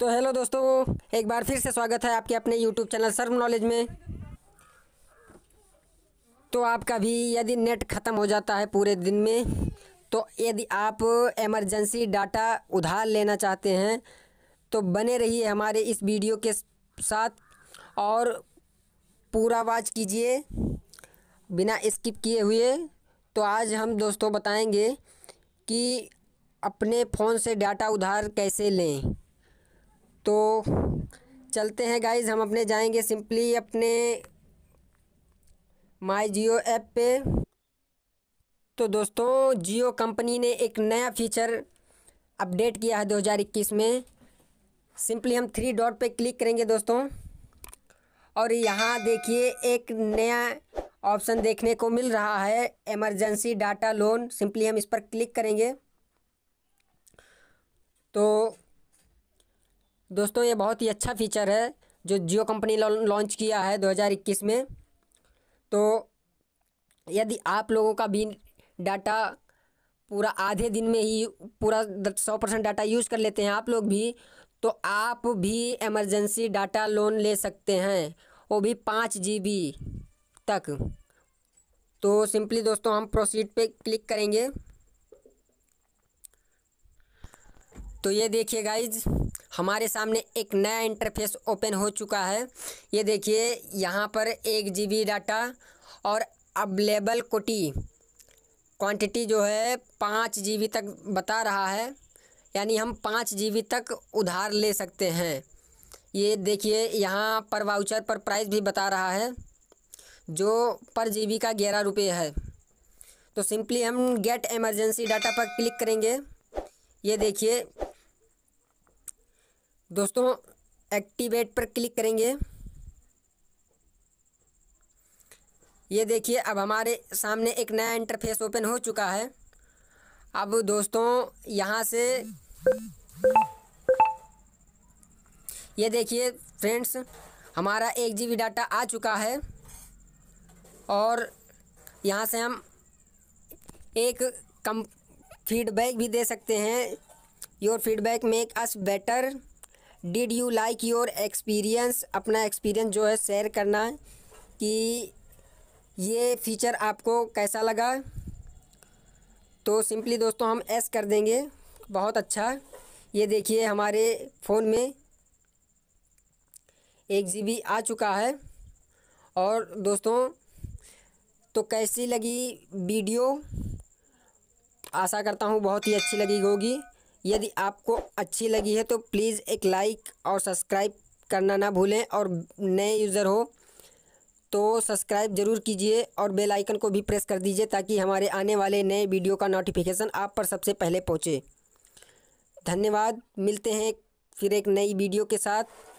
तो हेलो दोस्तों एक बार फिर से स्वागत है आपके अपने यूट्यूब चैनल सर्व नॉलेज में तो आपका भी यदि नेट ख़त्म हो जाता है पूरे दिन में तो यदि आप एमरजेंसी डाटा उधार लेना चाहते हैं तो बने रहिए हमारे इस वीडियो के साथ और पूरा वाच कीजिए बिना स्किप किए हुए तो आज हम दोस्तों बताएंगे कि अपने फ़ोन से डाटा उधार कैसे लें तो चलते हैं गाइज हम अपने जाएंगे सिंपली अपने माई जियो ऐप पे तो दोस्तों जियो कंपनी ने एक नया फीचर अपडेट किया है 2021 में सिंपली हम थ्री डॉट पे क्लिक करेंगे दोस्तों और यहाँ देखिए एक नया ऑप्शन देखने को मिल रहा है एमरजेंसी डाटा लोन सिंपली हम इस पर क्लिक करेंगे तो दोस्तों ये बहुत ही अच्छा फीचर है जो जियो कंपनी लॉन्च किया है 2021 में तो यदि आप लोगों का भी डाटा पूरा आधे दिन में ही पूरा सौ परसेंट डाटा यूज़ कर लेते हैं आप लोग भी तो आप भी एमरजेंसी डाटा लोन ले सकते हैं वो भी पाँच जी बी तक तो सिंपली दोस्तों हम प्रोसीड पे क्लिक करेंगे तो ये देखिए गाइज हमारे सामने एक नया इंटरफेस ओपन हो चुका है ये देखिए यहाँ पर एक जी डाटा और अवेलेबल कोटी क्वांटिटी जो है पाँच जी तक बता रहा है यानी हम पाँच जी तक उधार ले सकते हैं ये देखिए यहाँ पर वाउचर पर प्राइस भी बता रहा है जो पर जी का ग्यारह रुपये है तो सिंपली हम गेट इमरजेंसी डाटा पर क्लिक करेंगे ये देखिए दोस्तों एक्टिवेट पर क्लिक करेंगे ये देखिए अब हमारे सामने एक नया इंटरफेस ओपन हो चुका है अब दोस्तों यहाँ से ये देखिए फ्रेंड्स हमारा एक जी डाटा आ चुका है और यहाँ से हम एक कम फीडबैक भी दे सकते हैं your feedback make us better did you like your experience अपना एक्सपीरियंस जो है शेयर करना कि ये फीचर आपको कैसा लगा तो सिंपली दोस्तों हम एस कर देंगे बहुत अच्छा ये देखिए हमारे फ़ोन में एक जी आ चुका है और दोस्तों तो कैसी लगी वीडियो आशा करता हूँ बहुत ही अच्छी लगी होगी यदि आपको अच्छी लगी है तो प्लीज़ एक लाइक और सब्सक्राइब करना ना भूलें और नए यूज़र हो तो सब्सक्राइब जरूर कीजिए और बेल आइकन को भी प्रेस कर दीजिए ताकि हमारे आने वाले नए वीडियो का नोटिफिकेशन आप पर सबसे पहले पहुँचे धन्यवाद मिलते हैं फिर एक नई वीडियो के साथ